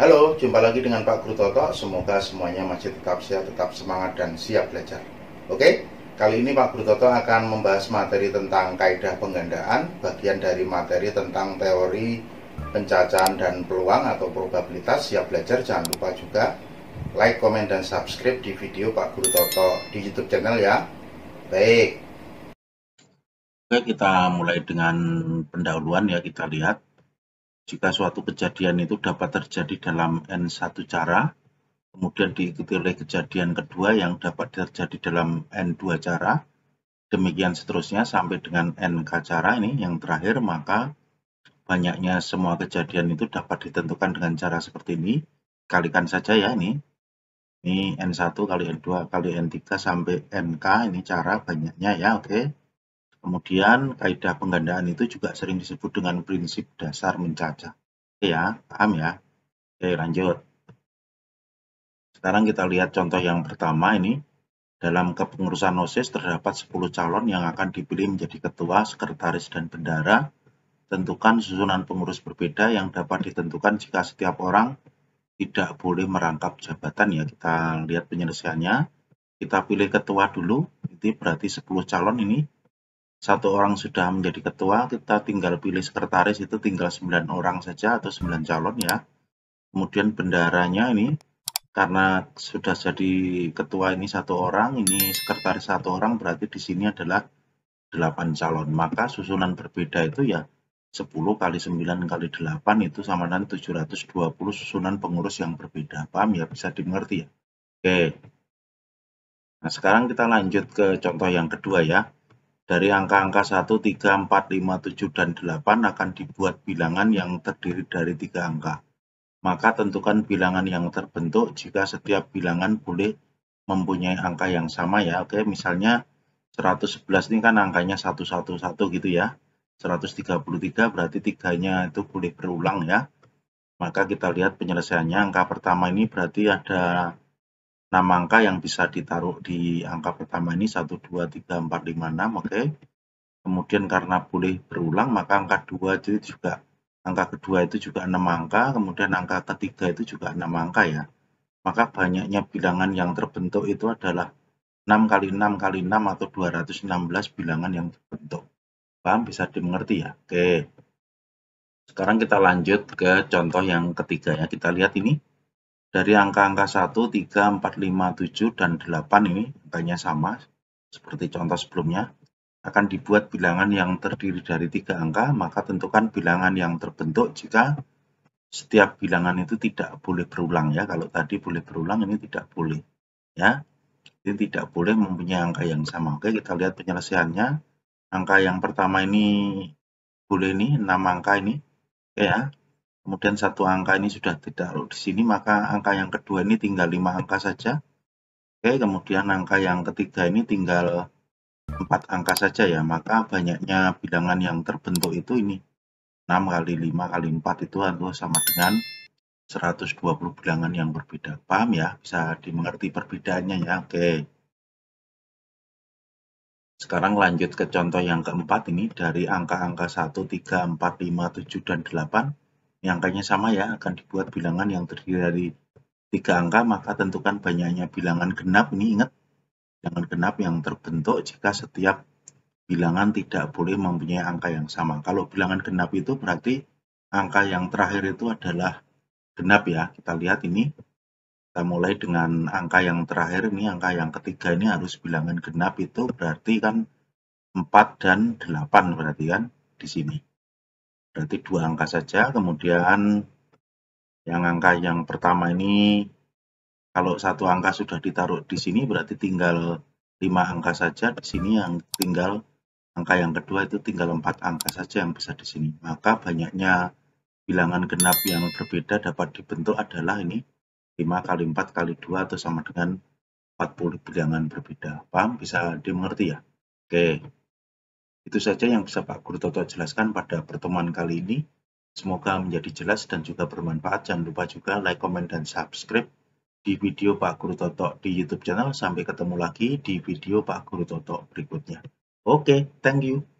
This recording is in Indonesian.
Halo, jumpa lagi dengan Pak Guru Toto. Semoga semuanya masih tetap sehat, tetap semangat dan siap belajar. Oke, kali ini Pak Guru Toto akan membahas materi tentang kaidah penggandaan, bagian dari materi tentang teori pencacahan dan peluang atau probabilitas. Siap belajar, jangan lupa juga like, komen, dan subscribe di video Pak Guru Toto di YouTube channel ya. Baik. Oke, kita mulai dengan pendahuluan ya. Kita lihat jika suatu kejadian itu dapat terjadi dalam N 1 cara, kemudian diikuti oleh kejadian kedua yang dapat terjadi dalam N 2 cara, demikian seterusnya sampai dengan NK cara ini yang terakhir, maka banyaknya semua kejadian itu dapat ditentukan dengan cara seperti ini. Kalikan saja ya ini. Ini N1 kali N2 kali N3 sampai NK ini cara banyaknya ya, oke. Okay. Kemudian kaidah penggandaan itu juga sering disebut dengan prinsip dasar mencacah. Oke ya, paham ya? Oke, lanjut. Sekarang kita lihat contoh yang pertama ini. Dalam kepengurusan OSIS terdapat 10 calon yang akan dipilih menjadi ketua, sekretaris, dan bendara. Tentukan susunan pengurus berbeda yang dapat ditentukan jika setiap orang tidak boleh merangkap jabatan ya. Kita lihat penyelesaiannya. Kita pilih ketua dulu, itu berarti 10 calon ini satu orang sudah menjadi ketua, kita tinggal pilih sekretaris itu tinggal 9 orang saja atau 9 calon ya. Kemudian bendaranya ini karena sudah jadi ketua ini satu orang, ini sekretaris satu orang berarti di sini adalah 8 calon. Maka susunan berbeda itu ya 10 kali 9 kali 8 itu sama dengan 720 susunan pengurus yang berbeda. Paham ya? Bisa dimengerti ya? Oke. Nah, sekarang kita lanjut ke contoh yang kedua ya. Dari angka-angka 1, 3, 4, 5, 7, dan 8 akan dibuat bilangan yang terdiri dari tiga angka. Maka tentukan bilangan yang terbentuk jika setiap bilangan boleh mempunyai angka yang sama ya. Oke, misalnya 111 ini kan angkanya 111 gitu ya. 133 berarti tiganya itu boleh berulang ya. Maka kita lihat penyelesaiannya. Angka pertama ini berarti ada Nah, angka yang bisa ditaruh di angka pertama ini 1, 2, 3, 4, 5, 6, oke. Okay. Kemudian karena boleh berulang, maka angka 2 itu juga, angka kedua itu juga 6 angka, kemudian angka ketiga itu juga 6 angka ya. Maka banyaknya bilangan yang terbentuk itu adalah 6 kali 6 kali 6 atau 216 bilangan yang terbentuk. Paham? Bisa dimengerti ya? Oke. Okay. Sekarang kita lanjut ke contoh yang ketiga ya. Kita lihat ini dari angka-angka 1, 3, 4, 5, 7, dan 8 ini banyak sama seperti contoh sebelumnya. Akan dibuat bilangan yang terdiri dari tiga angka, maka tentukan bilangan yang terbentuk jika setiap bilangan itu tidak boleh berulang ya. Kalau tadi boleh berulang, ini tidak boleh ya. Ini tidak boleh mempunyai angka yang sama. Oke, kita lihat penyelesaiannya. Angka yang pertama ini boleh ini, enam angka ini. Oke ya, Kemudian satu angka ini sudah tidak di sini, maka angka yang kedua ini tinggal lima angka saja. Oke, kemudian angka yang ketiga ini tinggal empat angka saja ya, maka banyaknya bilangan yang terbentuk itu ini 6 kali 5 kali 4 itu adalah sama dengan 120 bilangan yang berbeda. Paham ya? Bisa dimengerti perbedaannya ya. Oke. Sekarang lanjut ke contoh yang keempat ini dari angka-angka 1, 3, 4, 5, 7, dan 8 yang angkanya sama ya, akan dibuat bilangan yang terdiri dari tiga angka, maka tentukan banyaknya bilangan genap. Ini ingat, bilangan genap yang terbentuk jika setiap bilangan tidak boleh mempunyai angka yang sama. Kalau bilangan genap itu berarti angka yang terakhir itu adalah genap ya. Kita lihat ini, kita mulai dengan angka yang terakhir ini, angka yang ketiga ini harus bilangan genap itu berarti kan 4 dan 8 berarti kan di sini berarti dua angka saja. Kemudian yang angka yang pertama ini kalau satu angka sudah ditaruh di sini berarti tinggal lima angka saja di sini yang tinggal angka yang kedua itu tinggal empat angka saja yang bisa di sini. Maka banyaknya bilangan genap yang berbeda dapat dibentuk adalah ini lima kali empat kali dua atau sama dengan empat puluh bilangan berbeda. Paham? Bisa dimengerti ya? Oke. Itu saja yang bisa Pak Guru Toto jelaskan pada pertemuan kali ini. Semoga menjadi jelas dan juga bermanfaat. Jangan lupa juga like, comment, dan subscribe di video Pak Guru Toto di YouTube channel. Sampai ketemu lagi di video Pak Guru Toto berikutnya. Oke, okay, thank you.